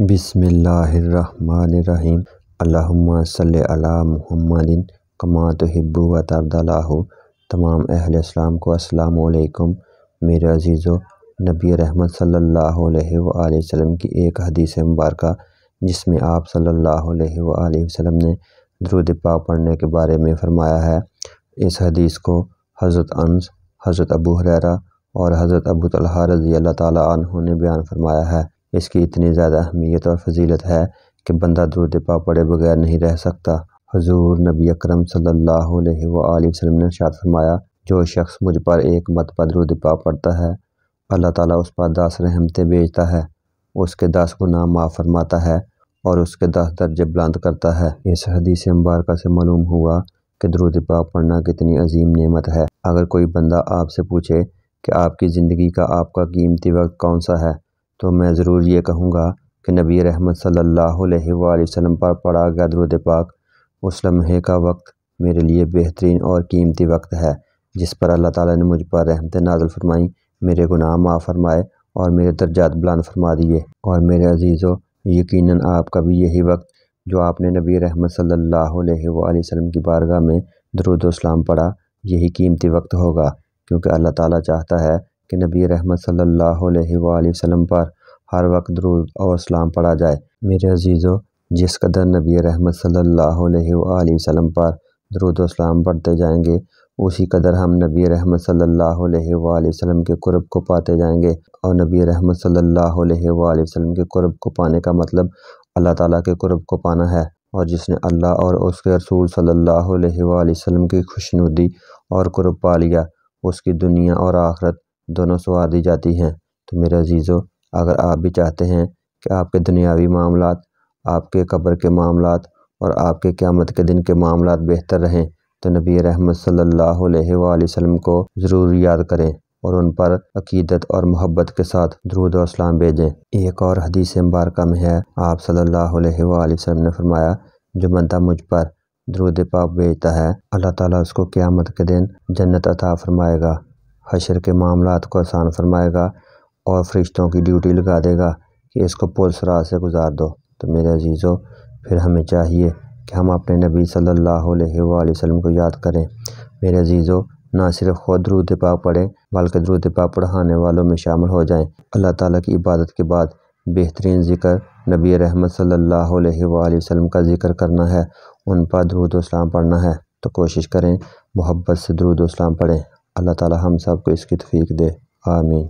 बिसमीम अल्ला महमदिन कमा तो हिब्बू व तरदलाहु तमाम अहल इस्लाम को असलकम मेरे अज़ीज़ो नबी रहमत सल्लल्लाहु अलैहि वसल्लम की एक हदीस मुबारक जिसमें आप सल्लल्लाहु अलैहि वसल्लम ने दरुद पा पढ़ने के बारे में फ़रमाया है इस हदीस को हज़रत अनस हज़रत अबू हरेरा और हज़रत अबू तलहा रज़ी अल्लाह तु ने बयान फरमाया है इसकी इतनी ज़्यादा अहमियत और फजीलत है कि बंदा दूर दिपा पड़े बगैर नहीं रह सकता हजूर नबी अक्रम सल्लल्लाहु ने शाद फरमाया जो शख्स मुझ पर एक पर दरूद दिपा पड़ता है अल्लाह ताला उस पर दस रहमतें भेजता है उसके दस गुना माफ़ फरमाता है और उसके दस दर्जे बुलंद करता है इस हदीस मुबारक से मालूम हुआ कि दरुद पाक पढ़ना कितनी अजीम नेमत है अगर कोई बंदा आपसे पूछे कि आपकी ज़िंदगी का आपका कीमती वक्त कौन सा है तो मैं ज़रूर ये कहूँगा कि नबी रहमत सल्लल्लाहु अलैहि वसल्लम पर पढ़ा गया दरुद पाक उस लम्हे का वक्त मेरे लिए बेहतरीन और कीमती वक्त है जिस पर अल्लाह ताला ने मुझ पर रहमत नाजल फरमाई मेरे गुनाह माफ़ फरमाए और मेरे दर्जात बुलंद फरमा दिए और मेरे अजीज़ों यकीनन आपका भी यही वक्त जो आपने नबी रहमत सल्लल्लाहु अलैहि वसल्लम की बारगाह में दरुद पढ़ा यही कीमती वक्त होगा क्योंकि अल्लाह ताला चाहता है कि नबी रहमत सल्लल्लाहु अलैहि वसल्लम पर हर वक्त दरूद और सलाम पढ़ा जाए मेरे अजीज़ों जिस कदर नबी रहमत सल्लल्लाहु अलैहि वसल्लम पर दरूद सलाम पढ़ते जाएंगे उसी कदर हम नबी रहमत सल्लल्लाहु अलैहि वसल्लम के कुर्ब को पाते जाएंगे और नबी रहमत सल्लल्लाहु अलैहि वसल्लम के कुर्ब को पाने का मतलब अल्लाह ताला के कुर्ब को पाना है और जिसने अल्लाह और उसके रसूल सल्लल्लाहु अलैहि वसल्लम की खुशनुदी और कुर्ब पा लिया उसकी दुनिया और आखरत दोनों सवार दी जाती हैं तो मेरे अजीज़ों अगर आप भी चाहते हैं कि आपके दुनियावी मामला आपके कब्र के मामला और आपके क़्यामत के दिन के मामला बेहतर रहें तो नबी रहमत सल्ला को ज़रूर याद करें और उन पर अकीदत और मोहब्बत के साथ दरूद और भेजें एक और हदीस मुबारक में है आप सल्लल्लाहु अलैहि वसल्लम ने फरमाया जो बंदा मुझ पर दरूद पाक भेजता है अल्लाह ताला उसको क़्यामत के दिन जन्नत अता फरमाएगा हशर के मामला को आसान फरमाएगा और फरिश्तों की ड्यूटी लगा देगा कि इसको पुल सरात से गुजार दो तो मेरे अजीज़ों फिर हमें चाहिए कि हम अपने नबी सल्लल्लाहु अलैहि वसल्लम को याद करें मेरे अजीज़ों ना सिर्फ खुद द्रुद पाक पढ़ें बल्कि द्रुद पाक पढ़ाने वालों में शामिल हो जाएं अल्लाह ताला की इबादत के बाद बेहतरीन ज़िक्र नबी रहमत सल्लल्लाहु अलैहि वसल्लम का ज़िक्र करना है उन पर दरूद इस्लाम पढ़ना है तो कोशिश करें मोहब्बत से दरूद इस्लाम पढ़ें अल्लाह ताला हम सबको इसकी तफीक दे आमीन